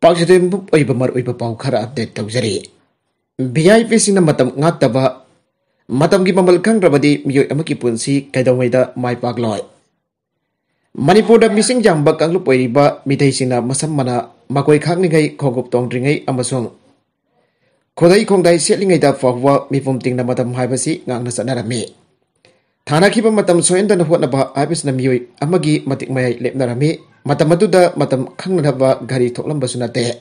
ꯄꯥꯛꯖꯗꯦꯝ book ꯑꯣꯏꯕ ꯃꯔꯨ ꯑꯣꯏꯕ ꯄꯥꯎ ꯈꯔ ꯑꯞꯗꯦꯠ ꯇꯧꯖꯔꯤ ꯚꯤ ꯑꯥꯏ ꯄꯤꯁꯤꯅ ꯃꯇꯝ ꯉꯥꯛꯇꯕ ꯃꯇꯝꯒꯤ ꯃꯃꯜ ꯈꯪꯗ꯭ꯔꯕꯗꯤ ꯃꯤꯑꯣꯏ ꯑꯃꯒꯤ ꯄꯨꯟꯁꯤ ꯀꯩꯗꯧꯉꯩꯗ ꯃꯥꯏ ꯄꯥꯛꯂꯣꯏ ꯃꯅꯤꯄꯨꯔꯗ ꯃꯤꯁꯤꯡ ꯌꯥꯝꯕ ꯀꯥꯡꯂꯨꯞ ꯑꯣꯏꯔꯤꯕ ꯃꯤꯊꯩꯁꯤꯡꯅ ꯃꯁꯝ ꯃꯅꯥ ꯃꯀꯣꯏ ꯈꯥꯛꯂꯤꯉꯩ ꯈꯣꯡꯎꯞ ꯇꯣꯡꯗ꯭ꯔꯤꯉꯩ ꯑꯃꯁꯨꯡ ꯈꯣꯗꯩ ꯈꯣꯡꯗꯥꯏ ꯁꯦꯠꯂꯤꯉꯩꯗ ꯐꯥꯎꯕ ꯃꯤꯄꯨꯝ ꯇꯤꯡꯅ ꯃꯇꯝ ꯍꯥꯏꯕꯁꯤ ꯉꯥꯡꯅ ꯆꯠꯅꯔꯝꯃꯤ Tanaki pa matam soen dan huwa na amagi matik mayay lep na rami. Matam matam kang na gari tok lamba sunate.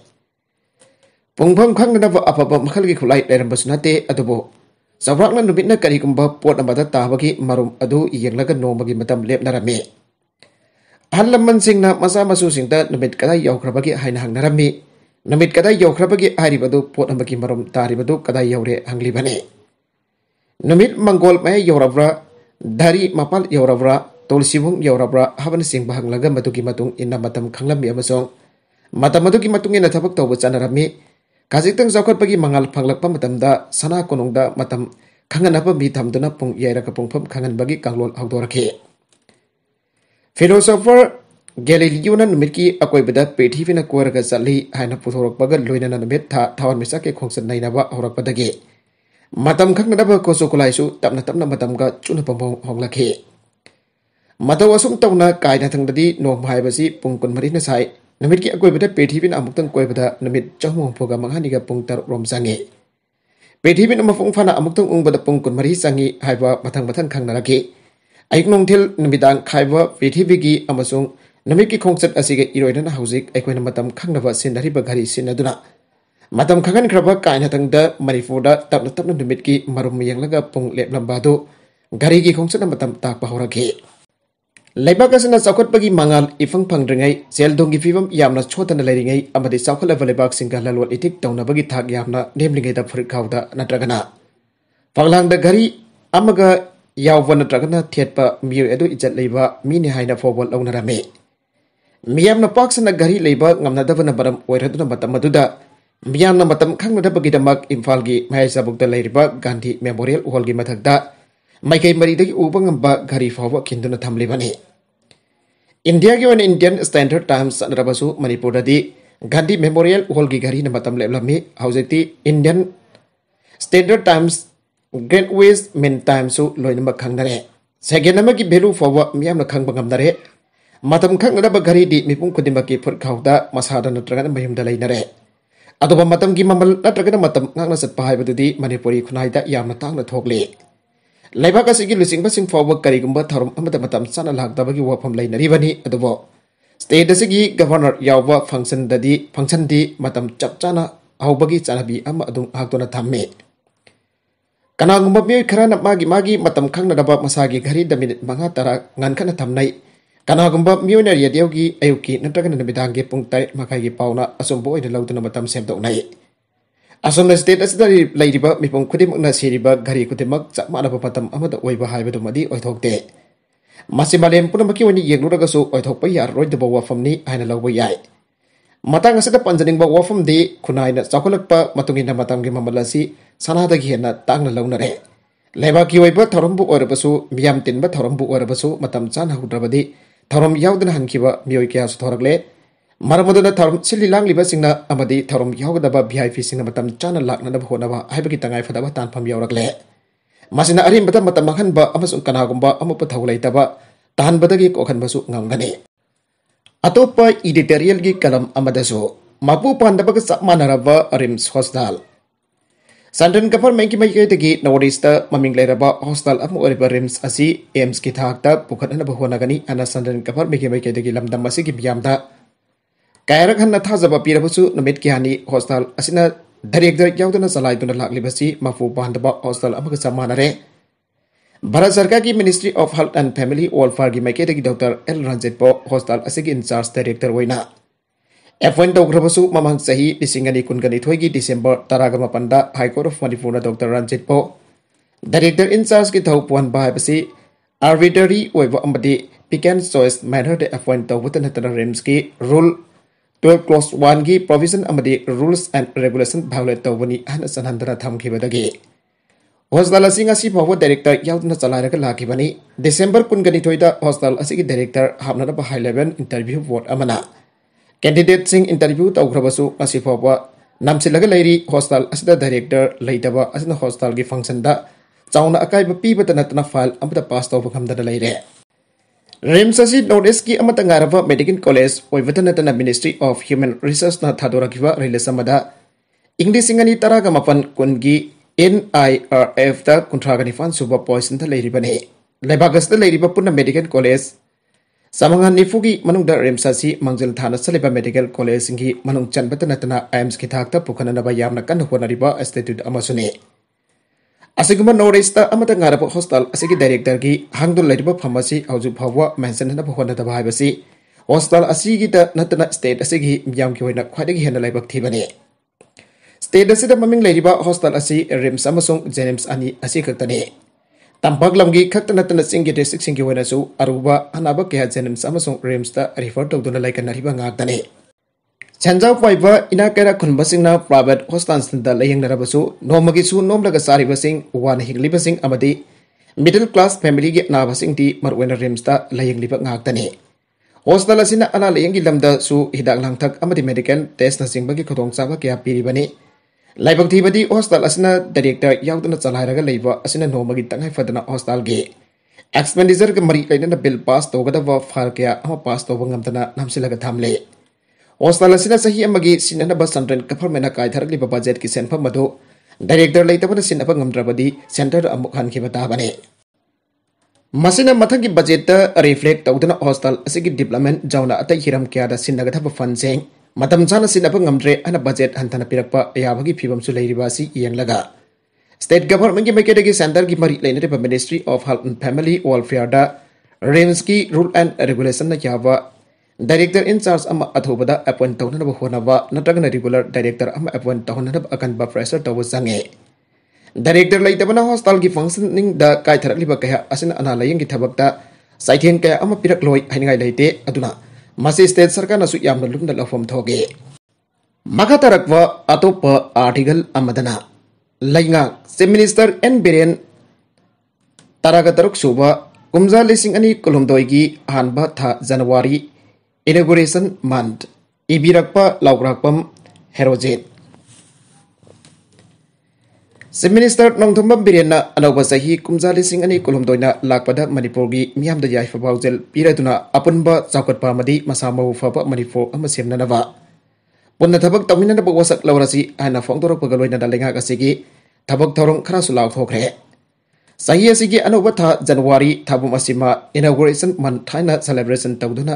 Pungpam kang na ba apa ba makal gi kulay le ramba sunate adubo. Sawrak na kari kumba puat na bata ta adu iyang laga no matam lep na rami. Halam masa masu sing kada yau hai na hang na kada yau hari badu puat na bagi marum ta kada yau re hang libane. Numit manggol mai dari mapal yaurabra tolsibung yaurabra haban sing bahang laga matuki matung ina matam kanglam ya masong matam matuki matung ina tau tawba rami kasik tang zakot pagi mangal pam matam da sana konong da matam kangan apa mi tam dona pung yaira ka pam kangan bagi kanglol hawdor ke philosopher galileo na numit ki akoi bada pethi fina kuar ga chali haina puthorok bagal loina na numit tha thawan misa ke khongsan ba horak padage matam khak na daba ko sokulai su tapna tapna matam ga chuna pam hong lakhe matau asum tawna kai na thang dadi nom hai basi pung kun mari na sai namit ki akoi bada pethibin amuktan koi bada namit chahmo phoga manghani ga pung tar rom sangi sange pethibin ama pung phana amuktan ung bada pung kun mari sangi haiwa mathang mathang khang na lakhe aik nong thil namidang khaiwa pethibi gi amasung namit ki khongchat asige iroidana haujik aikoi na matam khang na ba sinari ba du na Matam kakan kerabat kain hatang da marifoda tap na tap na demit ki marum yang laga pung lep lam badu. Gari ki matam tak bahora ki. Laiba ka sakot bagi mangal ifang pang dengai sel donggi gi yam na chota na lari ngai amadi sakot bak lebak singa lalu itik tau na bagi tak yam na nem lingai da purik kau da na dragana. Panglang da gari amaga yau vana dragana tiat pa miyo edu ijat laiba mi ni hai na fobol au na rame. Miyam na pak gari laiba ngam na da vana baram na matam matuda Miyam na matam kang na dapat kita mag infal gi may sa bukta ganti memorial uhol gi matagda. May kay marita gi upang ang ba gari fawa kinto na tamli mani. India gi Indian Standard Times na rabasu manipur na Ganti memorial uhol gi gari na matam lebla mi hause ti Indian Standard Times Grand Ways Men Times su loy na magkang na re. Sege na magi belu fawa miyam na kang bangam na re. Matam kang na dapat gari di mipung kudimaki purkaw da masada na tragan na mayum dalay na ꯑꯇꯣꯞꯄ ꯃꯇꯝꯒꯤ ꯃꯃꯜ ꯅꯠꯇ꯭ꯔꯒꯅ ꯃꯇꯝ ꯉꯥꯛꯅ ꯆꯠꯄ ꯍꯥꯏꯕꯗꯨꯗꯤ ꯃꯅꯤꯄꯨꯔꯤ ꯈꯨꯟꯅꯥꯏꯗ ꯌꯥꯝꯅ ꯇꯥꯡꯅ ꯊꯣꯛꯂꯤ ꯂꯩꯕꯥꯛ ꯑꯁꯤꯒꯤ ꯂꯨꯆꯤꯡꯕꯁꯤꯡ ꯐꯥꯎꯕ ꯀꯔꯤꯒꯨꯝꯕ ꯊꯧꯔꯝ ꯑꯃꯗ ꯃꯇꯝ ꯆꯥꯅ ꯂꯥꯛꯇꯕꯒꯤ ꯋꯥꯐꯝ ꯂꯩꯅꯔꯤꯕꯅꯤ ꯑꯗꯨꯕꯨ ꯁ꯭ꯇꯦꯠ ꯑꯁꯤꯒꯤ ꯒꯚꯔꯅꯔ ꯌꯥꯎꯕ ꯐꯪꯁꯟꯗꯗꯤ ꯐꯪꯁꯟꯗꯤ ꯃꯇꯝ ꯆꯞ ꯆꯥꯅ ꯍꯧꯕꯒꯤ ꯆꯠꯅꯕꯤ ꯑꯃ ꯑꯗꯨꯝ ꯉꯥꯛꯇꯨꯅ ꯊꯝꯃꯤ ꯀꯅꯥꯒꯨꯝꯕ ꯃꯤꯑꯣꯏ ꯈꯔꯅ ꯃꯥꯒꯤ ꯃꯥꯒꯤ ꯃꯇꯝ ꯈꯪꯅꯅꯕ ꯃꯁꯥꯒꯤ ꯘꯔꯤꯗ ꯃꯤꯅꯤꯠ ꯃꯉꯥ ꯇꯔꯥ ꯉꯟꯈꯠꯅ ꯊꯝꯅꯩ kanaagumba miyoina rediyogi ayuki natragana namidaangi pung tarit makhaigi pauna asumbo oina laudana matam semdoknai asumna state asida lairiba mipung khudimukna siriba gari khudimuk chapmanaba matam amada oiba haibadum adi oithokte masi malem punamaki wani yengluragasu oithokpa yaroidaba wafamni haina lauba yai matang asida panjaningba wafamdi khunaina chaukhalakpa matungina matamgi mamal asi sanadagi henna tangna launare leibakki oiba thorombu oirabasu miyam tinba thorombu oirabasu matam chanhahudrabadi ꯊꯧꯔꯝ ꯌꯥꯎꯗꯅ ꯍꯟꯈꯤꯕ ꯃꯤꯑꯣꯏ ꯀꯌꯥꯁꯨ ꯊꯣꯔꯛꯂꯦ ꯃꯔꯝ ꯑꯗꯨꯅ ꯊꯧꯔꯝ ꯁꯤꯜꯂꯤ ꯂꯥꯡꯂꯤꯕꯁꯤꯡꯅ ꯑꯃꯗꯤ ꯊꯧꯔꯝ ꯌꯥꯎꯒꯗꯕ ꯚꯤ ꯑꯥꯏ ꯄꯤꯁꯤꯡꯅ ꯃꯇꯝ ꯆꯥꯅ ꯂꯥꯛꯅꯅꯕ ꯍꯣꯠꯅꯕ ꯍꯥꯏꯕꯒꯤ ꯇꯉꯥꯏꯐꯗꯕ ꯇꯥꯟꯐꯝ ꯌꯥꯎꯔꯛꯂꯦ ꯃꯁꯤꯅ ꯑꯔꯤꯕꯗ ꯃꯇꯝ ꯃꯥꯡꯍꯟꯕ ꯑꯃꯁꯨꯡ ꯀꯅꯥꯒꯨꯝꯕ ꯑꯃꯨꯛꯄ ꯊꯧ ꯂꯩꯇꯕ ꯇꯥꯍꯟꯕꯗꯒꯤ ꯀꯣꯛꯍꯟꯕꯁꯨ ꯉꯝꯒꯅꯤ ꯑꯇꯣꯞꯄ ꯏꯗꯤꯇꯣꯔꯤꯌꯦꯜꯒꯤ ꯀꯂꯝ ꯑꯃꯗꯁꯨ ꯃꯄꯨ ꯄꯥꯟꯗꯕꯒ ꯆꯞ ꯃꯥꯟꯅꯔꯕ ꯔꯤꯝꯁ ꯍꯣꯁꯄꯤꯇꯥꯜ ꯁꯟꯇ꯭ꯔꯟ ꯒꯚꯔꯟꯃꯦꯟꯠꯀꯤ ꯃꯥꯏꯀꯩꯗꯒꯤ ꯅꯣꯔꯠ ꯃꯃꯤꯡ ꯂꯩꯔꯕ ꯍꯣꯁꯄꯤꯇꯥꯜ ꯑꯃ ꯑꯣꯏꯔꯤꯕ ꯔꯤꯝꯁ ꯑꯁꯤ ꯑꯦꯝꯁꯀꯤ ꯊꯥꯛꯇ ꯄꯨꯈꯠꯅꯅꯕ ꯍꯣꯠꯅꯒꯅꯤ ꯑꯅ ꯁꯟꯇ꯭ꯔꯟ ꯒꯚꯔꯟꯃꯦꯟꯠꯀꯤ ꯃꯥꯏꯀꯩꯗꯒꯤ ꯂꯝꯗꯝ ꯑꯁꯤꯒꯤ ꯃꯤꯌꯥꯝꯗ ꯀꯥꯌꯔꯛ ꯍꯟꯅ ꯊꯥꯖꯕ ꯄꯤꯔꯕꯁꯨ ꯅꯨꯃꯤꯠ ꯀꯌꯥꯅꯤ ꯍꯣꯁꯄꯤꯇꯥꯜ ꯑꯁꯤꯅ ꯗꯥꯏꯔꯦꯛꯇ ꯌꯥꯎꯗꯅ ꯆꯂꯥꯏꯗꯨꯅ ꯂꯥꯛꯂꯤꯕꯁꯤ ꯃꯄꯨ ꯄꯥꯟꯗꯕ ꯍꯣꯁꯄꯤꯇꯥꯜ ꯑꯃꯒ ꯆꯞ ꯃꯥꯟꯅꯔꯦ ꯚꯥꯔꯠ ꯁꯔꯀꯥꯔꯒꯤ ministry of health and family ꯋꯦꯜꯐꯤꯌꯔꯒꯤ ꯃꯥꯏꯀꯩꯗꯒꯤ ꯗꯣꯛꯇꯔ ꯑꯦꯜ ꯔꯟꯖꯤꯠ ꯄꯣ ꯍꯣꯁꯄꯤꯇꯥꯜ ꯑꯁꯤꯒꯤ ꯏꯟꯆꯥꯔꯖ ꯗꯥꯏꯔꯦꯛꯇꯔ ꯑꯣꯏꯅ एफएन तौरबू ममंग चाही कुनगनी दिसंबर तरग मापन high court of Manipur doctor Ranjit पो डायरेक्टर इन चार्ज की धौ पुहब है आर्बिटरी पिकेन चोस मैनर एफएन तौते नीम्स की रूल ट्वेल्व क्लोज वन की provision rules and regulation violate तौनी चलानदगी हॉस्टल अगौ डायरेक्टर यादव चलाग लागू दिसंबर कुनगनी हॉस्टल डायरेक्टर हाबनब हाई लेवल इंटरव्यू बोर्ड अमना कैंडिडेट सिंह इंटरव्यू तौरबाब नामसील हॉस्टल डायरेक्टर लेटब अच्छा हॉस्टल की फंक्शन चौना अकब पीब नतना फाइल पास तब लेरें रिम्स अ नॉर्थ एस की गायब मेडिकल कॉलेज नतना मिनिस्ट्री ऑफ ह्यूमन रिसर्च थादर रिलीज इं लिंग तरग मापन कुल की एन आई आर एफ कंथ्रा निफान सूब पॉइंट लेबागस पुनः medical college Samangan ni fugi manung da remsa si mangjil thana saliba medical college singi manung chanbata natana Ams ki thakta pukhana na ba yamna kan hona riba institute amasuni asiguma northeast ta amata ngarap hostel asigi director gi hangdul laiba pharmacy hauju phawwa mention na pukhana da bhai basi hostel asigi ta natana state asigi myam ki hoina khwade gi hena laibak thibane state asida maming laiba hostel asi rims amasung jenems ani asi khaktane तमपाकलम की खत न सिंगे दे सिक्सिंगे होने सु अरुब अनाब कह जेनमस Rhames refer तौदने सेंजा पाइब इना कई खुब प्राइवेट प्राइवेट हॉस्टलसु नोम की सू नोम चाबन हिंगली मिडल क्लास फैमिली की अनाबी मरुन रेम्स लयंगने हॉस्टल अना लयंग हिदा लाथक मेडिकल टेस्ट नचिब की खुदचा क्या पीरबनी ꯂꯥꯏꯕꯛꯊꯤꯕꯗꯤ ꯍꯣꯁꯇꯥꯜ ꯑꯁꯤꯅ ꯗꯥꯏꯔꯦꯛꯇ ꯌꯥꯎꯗꯅ ꯆꯂꯥꯏꯔꯒ ꯂꯩꯕ ꯑꯁꯤꯅ ꯅꯣꯡꯃꯒꯤ ꯇꯉꯥꯏꯐꯗꯅ ꯍꯣꯁꯇꯥꯜꯒꯤ ꯑꯦꯛꯁꯄꯦꯟꯗꯤꯆꯔꯒ ꯃꯔꯤ ꯂꯩꯅꯅ ꯕꯤꯜ ꯄꯥꯁ ꯇꯧꯒꯗꯕ ꯐꯥꯏꯜ ꯀꯌꯥ ꯑꯃ ꯄꯥꯁ ꯇꯧꯕ ꯉꯝꯗꯅ ꯅꯝꯁꯤꯜꯂꯒ ꯊꯝꯂꯦ ꯍꯣꯁꯇꯥꯜ ꯑꯁꯤꯅ ꯆꯍꯤ ꯑꯃꯒꯤ ꯁꯤꯟꯅꯅꯕ ꯁꯦꯟꯇ꯭ꯔꯦꯜ ꯒꯚꯔꯟꯃꯦꯟꯠꯅ ꯀꯥꯏꯊꯔꯛꯂꯤꯕ ꯕꯖꯦꯠꯀꯤ ꯁꯦꯟꯐꯝ ꯑꯗꯨ ꯗꯥꯏꯔꯦꯛꯇꯔ ꯂꯩꯇꯕꯅ ꯁꯤꯟꯅꯕ ꯉꯝꯗ꯭ꯔꯕꯗꯤ ꯁꯦꯟꯇꯔꯗ ꯑꯃꯨꯛ ꯍꯟꯈꯤꯕ ꯇꯥꯕꯅꯤ ꯃꯁꯤꯅ ꯃꯊꯪꯒꯤ ꯕꯖꯦꯠꯇ ꯔꯤꯐ꯭ꯂꯦꯛ ꯇꯧꯗꯨꯅ ꯍꯣꯁꯇꯥꯜ ꯑꯁꯤꯒꯤ ꯗꯤꯕꯂꯞꯃꯦꯟꯠ ꯌꯥꯎꯅ ꯑꯇꯩ ꯍꯤꯔꯝ ꯀꯌꯥꯗ ꯁꯤꯟꯅꯒꯗꯕ ꯐꯟꯁꯤꯡ मतम चानदे अब बजेट हंटन पीरप अयाबीबा स्टेट गवर्नमेंट की मैकेद सेंटर की मरी लेने ministry of health and family welfare RIMS की रूल एंड रेगुलेशन याब डायरेक्टर इन चार्ज अम अथब एपॉइंट तौनब होनब नगन रेगुलर डायरेक्टर अम तौनब अकनब प्रेसर तब चंगे डायरेक्टर लेदबना हॉस्टल की फंक्शनिंग कायथरली कया अना लयंग की थबक चाइथें कया पीरलोई हाई लेते मसी स्टेट सरकार लुमन लौफम थोगे मखा तरक्व अतोप article chief minister N Biren तरग तरुक सूब कुमजा लिंग अनी कुलहमदी अहब था जनवरी इनोगुरेसन मंथ इबीरप लौरपम हेरोजेट se minister nong thum bam birena anau ba sahi kumja le sing kolom doina lag pada manipur gi miam da yai fa pira duna apun ba chakat pa madi masa ma fa ba manipur ama sem ba pun na thabak tamina na ba wasak lawra si ana phong torok pa galoi na sigi thabak thorong khara su lak thokre sahi asi gi anau ba tha january thabu masima inauguration man thaina celebration tawduna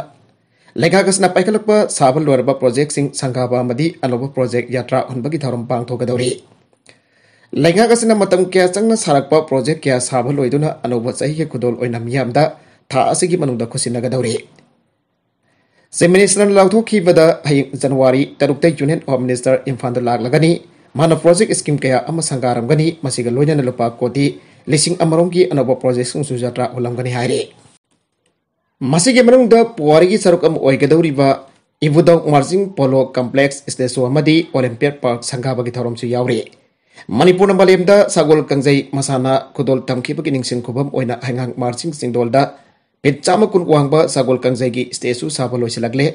duna. ka kasna paikalak pa sabal project sing Sangka ba madi ba project yatra hon ba gi thorong pang thokadori लैंगा क्या चंगना पोजे क्या साब loan अनौब चाह के खुद मैम थाद खुशनगदरी जेमिनीसर लाथोद जनवरी तरुते यूनियन ऑफ मिनीस्टर इम्फा लागनी मान पोजे स्कीम क्या संगारमगनी लुप कोटी लिंग की अनौब पोजेसा उलमगनी पुआर की सरुकदरीब इबुद Marjing polo complex statue olympiad park संगाबी थोरमु यौरी मनपुर मलेम सगोल कंज मसाना खुदोल तमखीबगी निंगसिन खुबम ओइना हैंगांग मार्चिंग सिंगदोल दा पिट चामा कुन सगोल कंजई की स्टेसु साब लोइसिलगले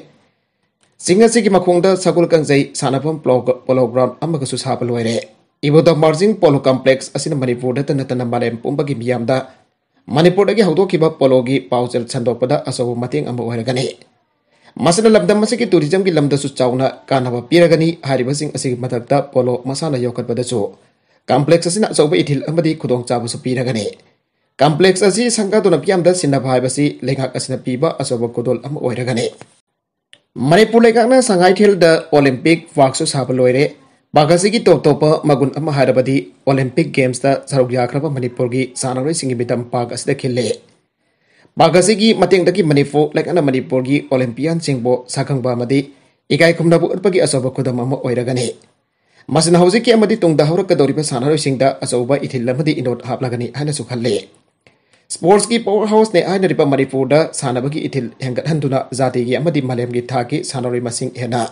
सिंग की मखोंग सगोल कंजई सानाफम पोलो ग्राउंड साब लोरें लोइरे मार्जिंग पोलो कॉम्प्लेक्स मनपुर मणिपुर दा तनतन मनपुर पोलो की पाउचल छंदोपदा असोबो मतेंग मसदमसी की तुरीजम की चौन का पीरगनी पोलो मसान योकू कम्लेक्स अच्छा इथिल खुदचाबू पीरगने कम्लेक्स संगाद्वीन पीब अचोब कदल मणिपुर संगाईल ओलंपिक वाक्सु साब लोरें बाघ से तो तोप मगुन ओलंपिक गेम्स सरुक मणिपुर की की मदम पाक खिले मागसे की मनपुर की मणिपुर लेकिन मणिपुर की ओलंपियन सिंह साखंब इकाय खुमनाबु उत्पा की अचौब खुदम ओरगने मसन हौजिकी अमदी तुंगदा हौरकदौरिब इथिल अमदी इनोट हापलगनी हानसु स्पोर्ट्स की पवर हाउस ने हाइनरिब मणिपुर सानबगी इथिल हेंगटहनदुना जातिगी की मलेमगी की सानारोइ मसिंग हेना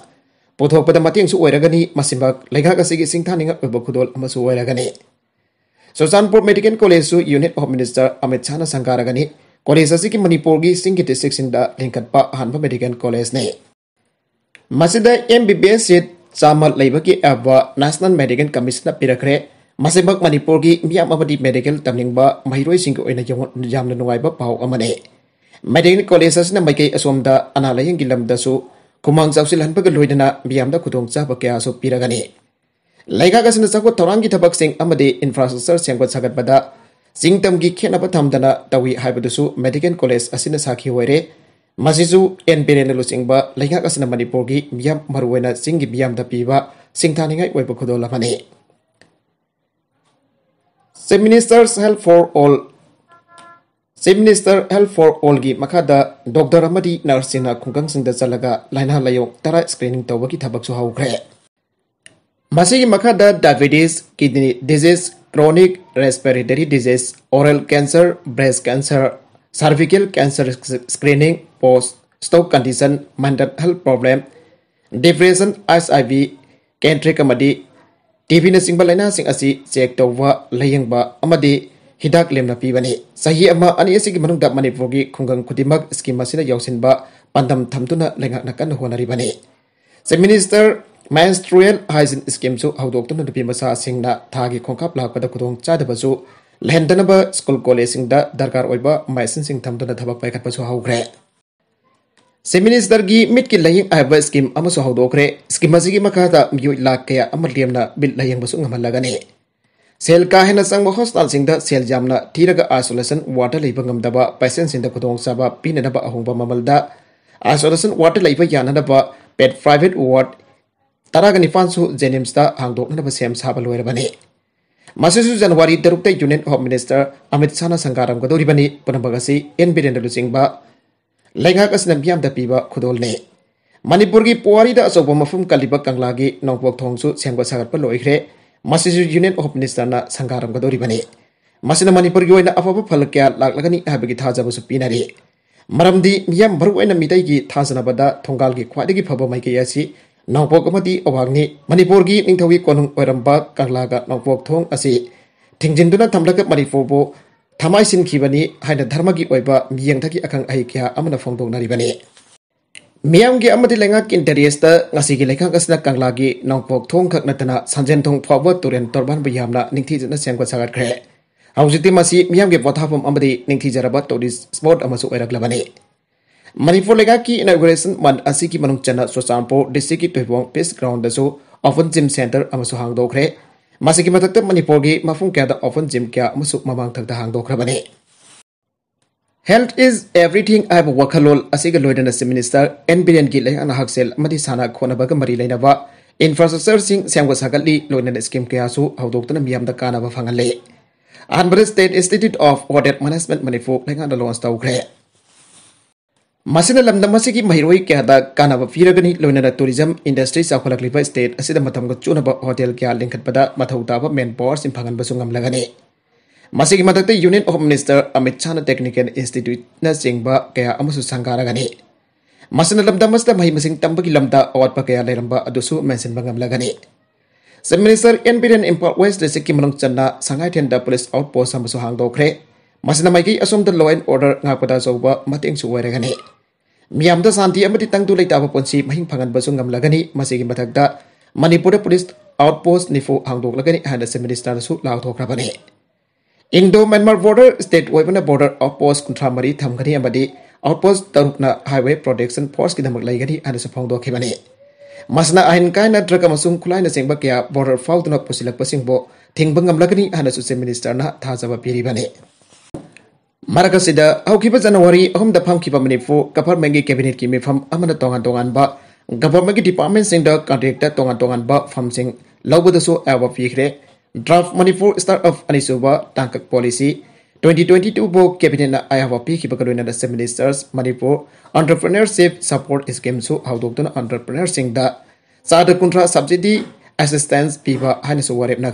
पुथोकपद मतंगसु ओरगनी मसिमक लेगाक असिगी सुजानपुर मेडिकल कॉलेज सु unit of minister Amit Shah ने संगारगनी कॉलेज असि की मणिपुर की सिंग डिस्ट्रिक्ट लिंख अहम मेडिकल कॉलेज ने M B B S seat चाम लेब नेशनल मेडिकल कमीशन पीरखे मसेब मणिपुर की मैं मेडिकल तमिब मईरोम पाने मेडिकल कॉलेज असन मैके असोम अना लय की लमदू खुम चौसीलना मैं खुदचाप क्या पीरगने लेगा चौंकी थबक इंफ्रास्ट्रक्चर सेंग सगत ꯆꯤꯡꯇꯝꯒꯤ ꯈꯦꯠꯅꯕ ꯊꯝꯗꯅ ꯇꯧꯏ ꯍꯥꯏꯕꯗꯨꯁꯨ ꯃꯦꯗꯤꯀꯦꯜ ꯀꯣꯂꯦꯖ ꯑꯁꯤꯅ ꯁꯥꯈꯤ ꯑꯣꯏꯔꯦ ꯃꯁꯤꯁꯨ ꯑꯦꯟ ꯕꯤꯔꯦꯟꯅ ꯂꯨꯆꯤꯡꯕ ꯂꯩꯉꯥꯛ ꯑꯁꯤꯅ ꯃꯅꯤꯄꯨꯔꯒꯤ ꯃꯤꯌꯥꯝ ꯃꯔꯨꯑꯣꯏꯅ ꯆꯤꯡꯒꯤ ꯃꯤꯌꯥꯝꯗ ꯄꯤꯕ ꯁꯤꯡꯊꯥꯅꯤꯡꯉꯥꯏ ꯑꯣꯏꯕ ꯈꯨꯗꯣꯜ ꯑꯃꯅꯤ chief ministers health for all chief minister health for ꯑꯣꯜꯒꯤ ꯃꯈꯥꯗ ꯗꯣꯛꯇꯔ ꯑꯃꯗꯤ ꯅꯔꯁꯁꯤꯡꯅ ꯈꯨꯡꯒꯪꯁꯤꯡꯗ ꯆꯠꯂꯒ ꯂꯥꯏꯅꯥ ꯂꯥꯏꯌꯣꯡ ꯇꯔꯥ ꯁ꯭ꯀ꯭ꯔꯤꯅꯤꯡ ꯇꯧꯕꯒꯤ ꯊꯕꯛꯁꯨ ꯍꯧꯈ꯭ꯔꯦ ꯃꯁꯤꯒꯤ ꯃꯈꯥꯗ diabetes kidney disease chronic respiratory disease, oral cancer, breast cancer, cervical cancer screening, post stroke condition, mental health problem, depression, HIV, cancer comedy, TV nursing sing nasing asi, check to wa layang ba amadi, hidak lem napi bani. Sahi ama ani asi ki manung kunggang kutimak skima sina yausin ba pandam tamtuna lengak nakan ho nari bani. Se minister menstrual hygiene ꯁ꯭ꯀꯤꯝꯁꯨ ꯍꯧꯗꯣꯛꯇꯨꯅ ꯅꯨꯄꯤ ꯃꯆꯥꯁꯤꯡꯅ ꯊꯥꯒꯤ ꯈꯣꯡꯀꯥꯞ ꯂꯥꯛꯄꯗ ꯈꯨꯗꯣꯡ ꯆꯥꯗꯕꯁꯨ ꯂꯩꯍꯟꯗꯅꯕ school ꯀꯣꯂꯦꯖꯁꯤꯡꯗ ꯗꯔꯀꯥꯔ ꯑꯣꯏꯕ ꯃꯦꯆꯤꯟꯁꯤꯡ ꯊꯝꯗꯨꯅ ꯊꯕꯛ ꯄꯥꯏꯈꯠꯄꯁꯨ ꯍꯧꯈ꯭ꯔꯦ ꯁꯦꯃꯤꯅꯤꯁꯇꯔꯒꯤ ꯃꯤꯠꯀꯤ ꯂꯥꯌꯦꯡ ꯍꯥꯏꯕ ꯁ꯭ꯀꯤꯝ ꯑꯃꯁꯨ ꯍꯧꯗꯣꯛꯈ꯭ꯔꯦ ꯁ꯭ꯀꯤꯝ ꯑꯁꯤꯒꯤ ꯃꯈꯥꯗ ꯃꯤꯑꯣꯏ ꯂꯥꯈ ꯀꯌꯥ ꯑꯃ ꯂꯦꯝꯅ ꯃꯤꯠ ꯂꯥꯌꯦꯡꯕꯁꯨ ꯉꯝꯍꯜꯂꯒꯅꯤ ꯁꯦꯜ ꯀꯥ ꯍꯦꯟꯅ ꯆꯪꯕ ꯍꯣꯁꯄꯤꯇꯥꯜꯁꯤꯡꯗ ꯁꯦꯜ ꯌꯥꯝꯅ ꯊꯤꯔꯒ ꯑꯥꯏꯁꯣꯂꯦꯁꯟ ꯋꯥꯔꯗ ꯂꯩꯕ ꯉꯝꯗꯕ ꯄꯦꯁꯦꯟꯁꯤꯡꯗ ꯈꯨꯗꯣꯡꯆꯥꯕ ꯄꯤꯅꯅꯕ ꯑꯍꯣꯡꯕ ꯃꯃꯜꯗ ꯑꯥꯏꯁꯣꯂꯦꯁꯟ ꯋꯥꯔꯗ ꯂꯩꯕ ꯌꯥꯅꯅꯕ ꯄꯦꯠ ꯄ꯭ꯔꯥꯏꯚꯦꯠ ꯋꯥꯔꯗ तरग निपानसु जेनिम्स हादों सेम साब लोरबने मसु जनवरी तरुक union home minister Amit Shah संगारमगदौरीबनी पुनम एन बीरेंद्र लुचिंग लेंगाक पीब खुदोलने मनपुर की पुवारी अचौब मफम कल कंगला की नौपोक थोंसु सेंब सागप लोख्रे मसु यूनियन होम मिनिस्टर संगारमगदौरीबने मसिन मनपुर की अफब फल क्या लागनी थाजबसु पीनरी मरमदी मियाम मरुना की थाजनबद थोंगाल की खाई फब मैकई ꯅꯥꯎꯄꯣꯛ ꯑꯃꯗꯤ ꯑꯋꯥꯡꯅꯤ ꯃꯅꯤꯄꯨꯔꯒꯤ ꯅꯤꯡꯊꯧꯒꯤ ꯀꯣꯅꯨꯡ ꯑꯣꯏꯔꯝꯕ ꯀꯪꯂꯥꯒ ꯅꯥꯎꯄꯣꯛ ꯊꯣꯡ ꯑꯁꯤ ꯊꯤꯡꯖꯤꯟꯗꯨꯅ ꯊꯝꯂꯒ ꯃꯅꯤꯄꯨꯔꯕꯨ ꯊꯃꯥꯏ ꯁꯤꯟꯈꯤꯕꯅꯤ ꯍꯥꯏꯅ ꯙꯔꯃꯒꯤ ꯑꯣꯏꯕ ꯃꯤꯠꯌꯦꯡꯊꯒꯤ ꯑꯈꯪ ꯑꯍꯩ ꯀꯌꯥ ꯑꯃꯅ ꯐꯣꯡꯗꯣꯛꯅꯔꯤꯕꯅꯤ ꯃꯤꯌꯥꯝꯒꯤ ꯑꯃꯗꯤ ꯂꯩꯉꯥꯛꯀꯤ ꯏꯟꯇꯔꯦꯁꯇ ꯉꯁꯤꯒꯤ ꯂꯩꯉꯥꯛ ꯑꯁꯤꯅ ꯀꯪꯂꯥꯒꯤ ꯅꯥꯎꯄꯣꯛ ꯊꯣꯡꯈꯛ ꯅꯠꯇꯅ ꯁꯟꯖꯦꯟ ꯊꯣꯡ ꯐꯥꯎꯕ ꯇꯨꯔꯦꯟ ꯇꯣꯔꯕꯥꯟꯕꯨ ꯌꯥꯝꯅ ꯅꯤꯡꯊꯤꯖꯅ ꯁꯦꯝꯒꯠ ꯁꯥꯒꯠꯈ꯭ꯔꯦ ꯍꯧꯖꯤꯛꯇꯤ ꯃꯁꯤ ꯃꯤꯌꯥꯝꯒꯤ ꯄꯣꯊꯥꯐꯝ ꯑꯃꯗꯤ ꯅꯤꯡꯊꯤꯖꯔꯕ ꯇꯨꯔꯤꯁ ꯁ꯭ꯄꯣꯠ ꯑꯃꯁꯨ ꯑꯣꯏꯔꯛꯂꯕꯅꯤ मणिपुर लेगा की इनाग्रेसन मन की मनु चना सोचापो डिस्ट्रिक की तुहबों peace ground open gym centre हादोखे मधक्त मणिपुर की मफू क्या ओपन जिम क्या ममथ हादोखने हेल्थ इज एवरीथिंग अब वखलोल लोन से मिनिस्टर एन बीरन की लेकिन हकसल सा खोब मरी लेनब इंफ्रास्ट्रक्चर सेमग सागल लोन स्कीम क्यादों का फंगल अहमद state institute of hotel management मनपुर लेगा लॉन्च तौर मसी की महरोई क्या कानव पीरगनी लोन टूरीजम इंडस्ट्री चौखल स्टेट अदम चूनब होटल क्या लिंखद मौताब मेन पॉर्स फंगनबूंगे मदद union of minister Amit Shah technical institute चेब क्या संगागने मही मसी तब की अवट क्या मेनगने सब मिनीस्टर एन बीर इम्फा वेस्ट डिस्ट्री की चलना संगाईन पुलिस आउटपोस्ट हादोरें मसीद मैग असम लॉ एंड ऑर्डर चौब मेरगने मियाम शांति तंगू लेता पोसी मही फंगनबूमी मधक मनपुर पुलिस आउटपोस्ट निफो हादसे मिनीस्टर लाधोने इंडो म्यांमार बोर्डर स्टेट वेबना बोर्डर आउटपोस्ट कुंथ्रा मरी थमगनी आउटपोस्ट तरुक हाईवे प्रोटेक्शन फोर्स की फोदी मसना अहन कायन ड्रग खुला चेब क्या बोर्डर फाउद पुसीलो थी हादसे मिनीस्टर थाजब पीबी Maraka sida haukiba January ahum da pham kipa manifu government gi cabinet ki mi amana tongan tongan ba government gi department sing da tongan tongan ba pham sing lawboda so awa fikre draft manifu start of anisuba tangkak policy 2022 bo kabinet na ayawa pi kipa kaluna da ministers manifu entrepreneurship support scheme so haudok dun entrepreneur sing da sada kuntra subsidy assistance piba hanisu warep na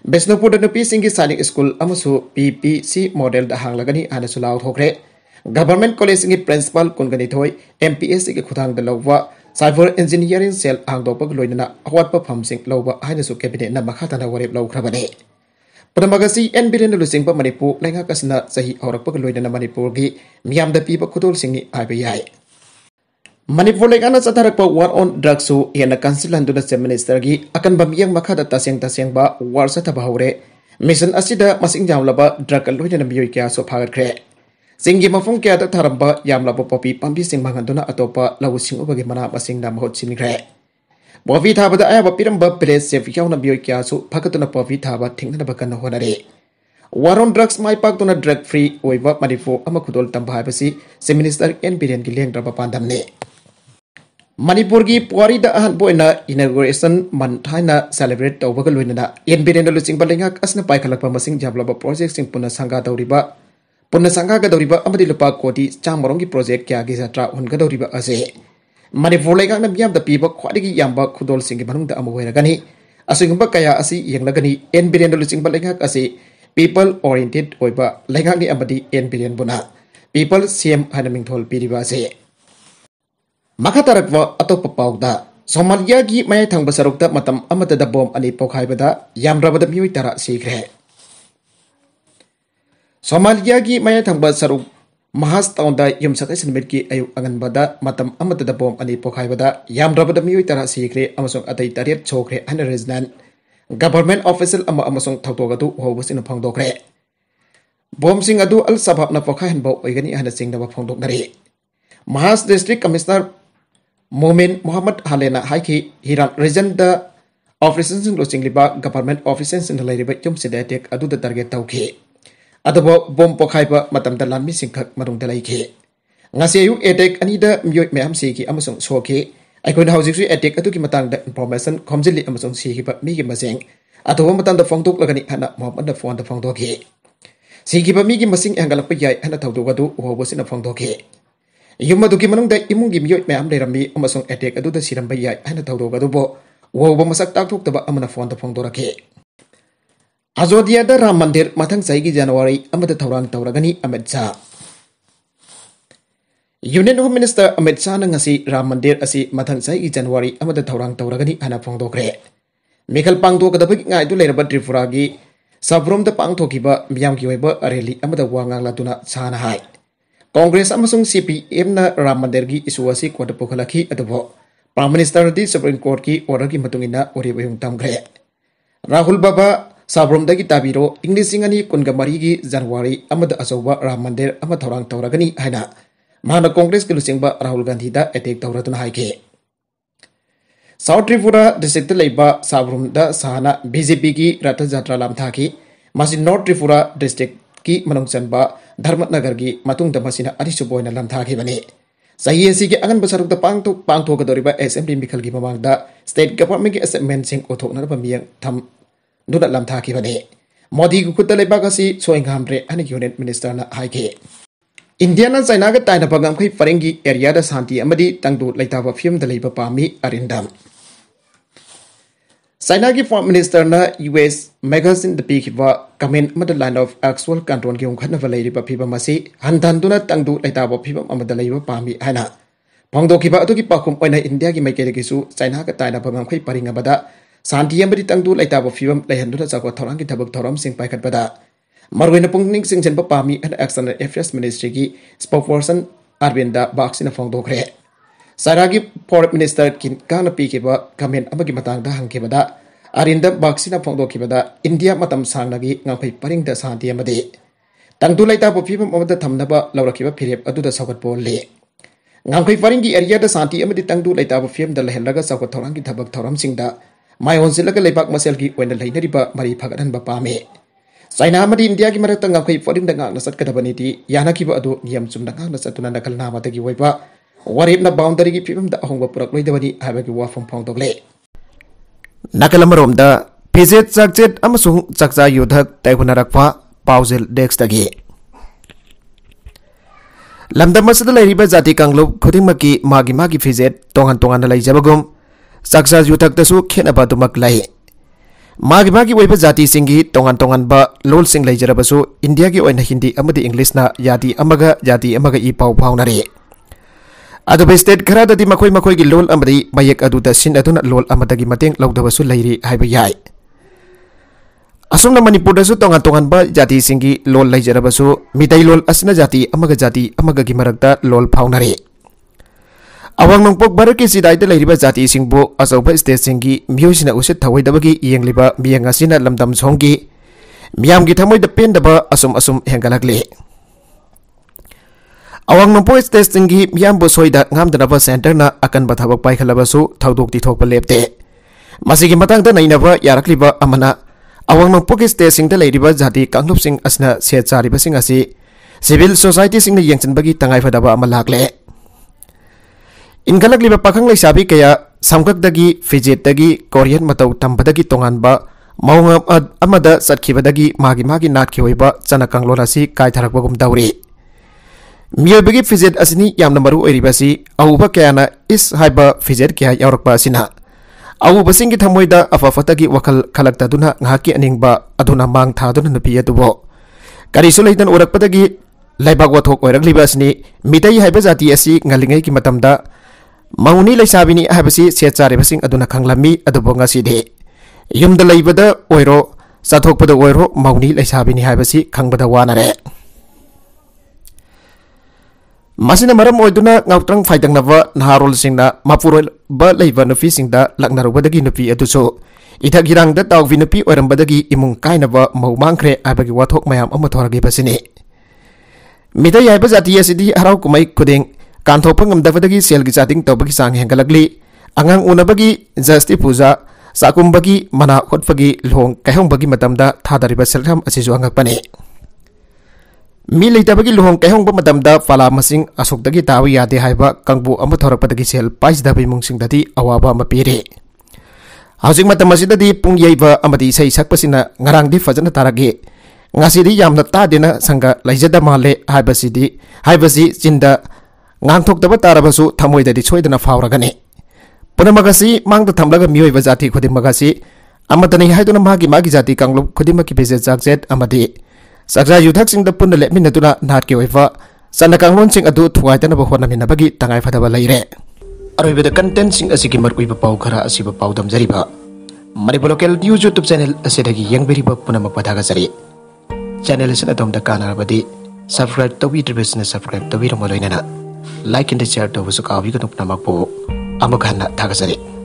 ꯕꯤꯁꯅꯨꯄꯨꯔꯗ ꯅꯨꯄꯤꯁꯤꯡꯒꯤ Sainik school ꯑꯃꯁꯨꯡ ꯄꯤ ꯄꯤ ꯁꯤ ꯃꯣꯗꯦꯜꯗ ꯍꯥꯡꯂꯒꯅꯤ ꯍꯥꯏꯅꯁꯨ ꯂꯥꯎꯊꯣꯛꯈ꯭ꯔꯦ government ꯀꯣꯂꯦꯖꯁꯤꯡꯒꯤ principal ꯀꯨꯟꯒꯅꯤꯊꯣꯏ M P S ꯁꯤꯒꯤ ꯈꯨꯊꯥꯡꯗ ꯂꯧꯕ ꯁꯥꯏꯕꯔ ꯏꯟꯖꯤꯅꯤꯌꯔꯤꯡ ꯁꯦꯜ ꯍꯥꯡꯗꯣꯛꯄꯒ ꯂꯣꯏꯅꯅ ꯑꯋꯥꯠꯄ ꯐꯝꯁꯤꯡ ꯂꯧꯕ ꯍꯥꯏꯅꯁꯨ ꯀꯦꯕꯤꯅꯦꯠꯅ ꯃꯈꯥ ꯇꯥꯅ ꯋꯥꯔꯦꯞ ꯂꯧꯈ꯭ꯔꯕꯅꯤ ꯄꯨꯝꯅꯃꯛ ꯑꯁꯤ ꯑꯦꯟ ꯕꯤꯔꯦꯟꯅ ꯂꯨꯆꯤꯡꯕ ꯃꯅꯤꯄꯨꯔ ꯂꯩꯉꯥꯛ ꯑꯁꯤꯅ ꯆꯍꯤ ꯍꯧꯔꯛꯄꯒ ꯂꯣꯏꯅꯅ ꯃꯅꯤꯄꯨꯔꯒꯤ ꯃꯤꯌꯥꯝꯗ ꯄꯤꯕ ꯈꯨꯗꯣꯜꯁꯤꯡꯅꯤ ꯍꯥꯏꯕ ꯌꯥꯏ Manipur lekana satarak pa war on drugs so yana council handuna sa minister gi akan bamiyang makhada tasyang tasyang ba war sa tabahure mission asida masing jamla laba drug loina miyoi kya so phagat kre Singgi mafung kya ta tharamba yamla ba popi pampi sing ato pa lawu sing bagi mana masing dam hot simi kre bovi thaba da aya ba piramba place safe yauna miyoi kya su phagatuna bovi thaba thingna ba kan hona re waron drugs mai pak na drug free oiwa manipur amakudol tamba hai si se minister en biren gi lengdra pandam ne मणिपुरगी पुवारीद अहन बोइना inauguration मनथाइना celebrate तौबग लुइना N Biren लुचिंग बलेंगा असना पाइखलक मसिंग डेवलप प्रोजेक्ट सिंग पुनः संगा दौरिबा पुनः संगा गदौरिबा अमदि लुपा कोटी चामरोंगी जत्रा हुनगदौरिबा असे मणिपुर लेगांगना मियामदा पीबा खुदोल सिंगी मनुंगदा अमुगोइरगनी एन बिरेन लुचिंग बलेंगा असे people oriented oiba lengang ni amadi en billion buna people cm hanaming thol piriba Makataragwa atau papawda Somalia-gi may thang basarukta matam amatada bom ani pokhaibada yamrabada miwi tara sikre. Somalia-gi may thang basaruk mahas taunda yumsak isinmirki ayu anganbada matam amatada bom ani pokhaibada yamrabada miwi tara sikre amasung atay tariat chokre anareznan government official ama amasung thawtogadu hobasin phangdokre. Bom sing adu al sabab na pokhain bau oigani hana sing na phangdoknari. Mahas district commissioner Momin Muhammad Halena Haiki Hiran Regenda Officers in Losing Liba Government Officers in the Lady Bachum Sedatic Adu the Target Tauki Adabo Bom Pokhaiba Matam the Lami Sinkak Madung the Laiki Ngasiu Etek Anida Myoit Meham Siki Amazon Soki ꯑꯩꯈꯣꯏꯅ ꯍꯧꯖꯤꯛꯁꯨ attack ꯑꯗꯨꯒꯤ ꯃꯇꯥꯡꯗ information ꯈꯣꯝꯖꯤꯜꯂꯤ ꯑꯃꯁꯨꯡ ꯁꯤꯈꯤꯕ ꯃꯤꯒꯤ ꯃꯁꯤꯡ ꯑꯊꯨꯕ ꯃꯇꯝꯗ ꯐꯣꯡꯗꯣꯛꯂꯒꯅꯤ ꯍꯥꯏꯅ ꯃꯣꯍꯝꯃꯗꯅ ꯐꯣꯟꯗ ꯐꯣꯡꯗꯣꯛꯈꯤ ꯁꯤꯈꯤꯕ ꯃꯤꯒꯤ ꯃꯁꯤꯡ ꯍꯦꯟꯒꯠꯂꯛꯄ ꯌꯥꯏ ꯍꯥꯏꯅ ꯊꯧꯗꯣꯛ ꯑꯗꯨ ꯎꯍꯧꯕꯁꯤꯅ ꯐꯣꯡꯗꯣꯛꯈꯤ yuma duki manong da imung gim yoit me am dai rami amasong etek adu da siram bayai ana thau do ba do bo wo ba masak tak thuk ta ba amana phone ta phong do rakhe azodia da ram mandir mathang sai gi january Taurang thauran tauragani amet cha union home minister amet cha na ngasi ram mandir asi mathang sai Januari, january amada thauran tauragani ana phong do kre mekhal pang do ka bagi ngai du leira ba tripura gi sabrom da pang thokiba miyam gi weba areli amada wa ngang la tuna na hai Congress अमसुंग सीपीएम ना राम मंदिर की issue असी court पुखलखी अदबो prime minister दी supreme court की ओर की मतुंग तमग्रे राहुल बाबा साब्रोम दगी ताबीरो इंग्लिश सिंग अनी कुनगा मरी की जनवरी अमद राम मंदिर अम तौरगनी हैना महान कांग्रेस के लुसिंगबा राहुल गांधी दा अटैक तौरतुन साउथ त्रिपुरा डिस्ट्रिक्ट लेबा साब्रोम दा बीजेपी की रथ यात्रा लाम मासी नॉर्थ त्रिपुरा डिस्ट्रिक्ट की मनोंग चनब धर्मनगर की मतुंग अनिसुब लमथाखिबने ꯆꯍꯤ ꯑꯁꯤꯒꯤ ꯑꯉꯟꯕ ꯁꯔꯨꯛꯇ ꯄꯥꯡꯊꯣꯛ ꯄꯥꯡꯊꯣꯛꯀꯗꯧꯔꯤꯕ ꯑꯦꯁꯦꯝꯕ꯭ꯂꯤ ꯃꯤꯈꯜꯒꯤ ꯃꯃꯥꯡꯗ ꯁ꯭ꯇꯦꯠ ꯒꯚꯔꯟꯃꯦꯟꯠꯀꯤ ꯑꯦꯁꯦꯞꯃꯦꯟꯁꯤꯡ ꯑꯣꯊꯣꯛꯅꯅꯕ ꯃꯤꯠꯌꯦꯡ ꯊꯝꯗꯨꯅ ꯂꯝꯊꯥꯈꯤꯕꯅꯤ ꯃꯣꯗꯤꯒꯤ ꯈꯨꯠꯇ ꯂꯩꯕꯥꯛ ꯑꯁꯤ ꯁꯣꯏꯉꯥꯝꯗ꯭ꯔꯦ ꯍꯥꯏꯅ ꯌꯨꯅꯤꯠ ꯃꯤꯅꯤꯁꯇꯔꯅ ꯍꯥꯏꯈꯤ ꯏꯟꯗꯤꯌꯥꯅ ꯆꯥꯏꯅꯥꯒ ꯇꯥꯏꯅꯕ ꯉꯝꯈꯩ ꯄꯔꯦꯡꯒꯤ ꯑꯦꯔꯤꯌꯥꯗ ꯁꯥꯟꯇꯤ ꯑꯃꯗꯤ ꯇꯪꯗꯨ ꯂꯩꯇꯥꯕ ꯐꯤꯕꯝꯗ ꯂꯩꯕ ꯄꯥꯝꯃꯤ ꯑꯔꯤꯟꯗꯝ ꯆꯥꯏꯅꯥꯒꯤ ꯐꯣꯔꯝ ꯃꯤꯅꯤꯁꯇꯔꯅ ꯌꯨ ꯑꯦꯁ ꯃꯦꯒꯥꯖꯤꯟꯗ ꯄꯤꯈꯤꯕ ꯀꯃꯦꯟ ꯑꯃꯗ ꯂꯥꯏꯟ ꯑꯣꯐ ꯑꯦꯛꯁꯨꯋꯦꯜ ꯀꯟꯇ꯭ꯔꯣꯜꯒꯤ ꯌꯣꯛꯈꯠꯅꯕ ꯂꯩꯔꯤꯕ ꯐꯤꯚꯝ ꯑꯁꯤ ꯍꯟꯊꯍꯟꯗꯨꯅ ꯇꯪꯗꯨ ꯂꯩꯇꯥꯕ ꯐꯤꯚꯝ ꯑꯃꯗ ꯂꯩꯕ ꯄꯥꯝꯃꯤ ꯍꯥꯏꯅ ꯐꯣꯡꯗꯣꯛꯈꯤꯕ ꯑꯗꯨꯒꯤ ꯄꯥꯎꯈꯨꯝ ꯑꯣꯏꯅ ꯏꯟꯗꯤꯌꯥꯒꯤ ꯃꯥꯏꯀꯩꯗꯒꯤꯁꯨ ꯆꯥꯏꯅꯥꯒ ꯇꯥꯏꯅꯕ ꯉꯝꯈꯩ ꯄꯔꯤꯡꯉꯕꯗ ꯁꯥꯟꯇꯤ ꯑꯃꯗꯤ ꯇꯪꯗꯨ ꯂꯩꯇꯥꯕ ꯐꯤꯚꯝ ꯂꯩꯍꯟꯗꯨꯅ ꯆꯥꯎꯈꯠ ꯊꯧꯔꯥꯡꯒꯤ ꯊꯕꯛ ꯊꯧꯔꯝꯁꯤꯡ ꯄꯥꯏꯈꯠꯄꯗ ꯃꯔꯨꯑꯣꯏꯅ ꯄꯨꯛꯅꯤꯡ ꯆꯤꯡꯁꯤꯟꯕ ꯄꯥꯝꯃꯤ ꯍꯥꯏꯅ ꯑꯦꯛꯁꯇꯔꯅꯦꯜ ꯑꯦꯐꯤꯌꯔꯁ ꯃꯤꯅꯤꯁꯇ꯭ꯔꯤꯒꯤ ꯁ꯭ꯄꯣꯛꯄꯔꯁꯟ ꯑꯔꯕꯤꯟꯗ ꯕꯥꯛꯁꯤꯅ ꯐꯣꯡꯗꯣꯛꯈ꯭ꯔꯦ ꯆꯥꯏꯅꯥꯒꯤ ꯐꯣꯔꯦꯟ ꯃꯤꯅꯤꯁꯇꯔ ꯀꯤꯟ ꯀꯥꯡꯅ ꯄꯤꯈꯤꯕ ꯀꯃꯦꯟ ꯑꯃꯒꯤ ꯃꯇꯥꯡꯗ ꯍꯪꯈꯤꯕꯗ अरीद बाक्सी फोदीब इंडिया मतम सांगी परिंग सहदी तंगू लेता फीम थम्ब लौरब फिरेप सौगटे गांख परिंग एरिया शांति तंगू लेता फीम लहल सौर की थब थोरम मायोजिल लेबा मसल की मरी फगन पाए चाइना इंडिया की मत गांख परिंग चतकदी यानाम चुना चतु नकल नाम वरेप बाउंडरी की फीवद अहोंब पुरक्ल की वाफ फोदे नकलमरोम फिजे चाचे चकचा युधक तैयार पाजिल डेस्कगी लमदमसदरीब जाति कंगलूब खुदी मागी मागी फिजे तोहान तोहान लेजबगम चकचा युधक खेनबम मागी मागी जाति तोहान तोहान लोल सिंह इंडिया की हिंदी इंग्लीस ना यादी जाति इ पा फाउनरी अब स्टेट खरादी मई मई की लोल मयक सिंह लोल लौदबाई असम मनपुर तोान तोब जाति लोल लैजरबू मिदई लोल जाति जाति लोल फाउनर अवंग नोपोक भारत की सिदाई जाति अचौब स्टेट की मोयसी उसे थवैदी मयंग की थमोद पेंदब Assam Assam हेंगल्ली awang no voice testing gi miyam bu soida ngam da ba center na akan ba thabak pai khala ba su thaudok ti thok pa lepte masi gi matang da naina ba yarakli ba amana awang no pokis testing da leiri ba jati kanglup sing asna se chari ba sing asi civil society sing na yengchen ba gi tangai phada ba amalak le pakhang sabi kya samkak da gi amal da gi पाखंग लेसाबी कया सामकदगी फिजेटगी Korean मतौ तंबदगी तोंगानबा मौंग अमद चतखिबदगी मागी मागी नाटखि होइबा चना कांगलोन असि कायथरकबगुम दौरी मयोगी fidget अब अहूब क्या इस है फिजेट क्या यौरपना अहूब सिंह की थमोद अफाफत की वखल खल अनें मांग थाबो कहीं लेबा वोरग्ली मिटई है जाति की मऊनी लेसाबी है से चाबी खलामी यूद चाथोपद मऊनी लेसाबी है खबद वानरें Masina maram oiduna ngautang faidang nawa naharol singna mapurol ba leiva nupi singda lakna rubadagi nupi aduso. Ita girang da tau vinupi oiram badagi imung kai nawa mau mangkre abagi wathok mayam amatoragi basini. Mita yai bazati yasidi harau kumai kudeng kanto pangam davadagi sel gi jating to bagi sang hengalagli. Angang unabagi jasti puja sakumbagi mana khotfagi long kahong bagi matamda thadari baselham asizu angak pani. ꯃꯤ ꯂꯩꯇꯕꯒꯤ ꯂꯨꯍꯣꯡ ꯀꯥꯏꯍꯣꯡꯕ ꯃꯇꯝꯗ ꯄꯥꯂꯥ ꯃꯁꯤꯡ ꯑꯁꯣꯛꯇꯒꯤ ꯇꯥꯕ ꯌꯥꯗꯦ ꯍꯥꯏꯕ ꯀꯥꯡꯕꯨ ꯑꯃ ꯊꯧꯔꯛꯄꯗꯒꯤ ꯁꯦꯜ ꯄꯥꯏꯖꯗꯕ ꯏꯃꯨꯡꯁꯤꯡꯗꯗꯤ ꯑꯋꯥꯕ ꯑꯃ ꯄꯤꯔꯦ ꯍꯧꯖꯤꯛ ꯃꯇꯝ ꯑꯁꯤꯗꯗꯤ ꯄꯨꯡ ꯌꯩꯕ ꯑꯃꯗꯤ ꯏꯁꯩ ꯁꯛꯄꯁꯤꯅ ꯉꯔꯥꯡꯗꯤ ꯐꯖꯅ ꯇꯥꯔꯛꯏ ꯉꯁꯤꯗꯤ ꯌꯥꯝꯅ ꯇꯥꯗꯦꯅ ꯁꯪꯒ ꯂꯩꯖꯗ ꯃꯥꯜꯂꯦ ꯍꯥꯏꯕꯁꯤꯗꯤ ꯍꯥꯏꯕꯁꯤ ꯆꯤꯟꯗ ꯉꯥꯡꯊꯣꯛꯇꯕ ꯇꯥꯔꯕꯁꯨ ꯊꯃꯣꯏꯗꯗꯤ सोधन फाउरगने पुनमग मांग थम्लग मोब जाति खुद अमतने मागी मागी जाति कांगलुप खुद की पेजे चाकचेट sakra yu tak sing da pun da lepmin na ke waifa sana kang mon sing adu thuai tan bahwa hona na bagi tangai fada balai re. aroi beda konten sing asiki ki mar kui ba pau asi dam jari ba mari bolo kel news youtube channel asi dagi yang beri ba puna ma ga jari channel asi na dom da kana rabadi. subscribe to wi dribes na subscribe to wi like and share to bu su ka wi ga na ma po jari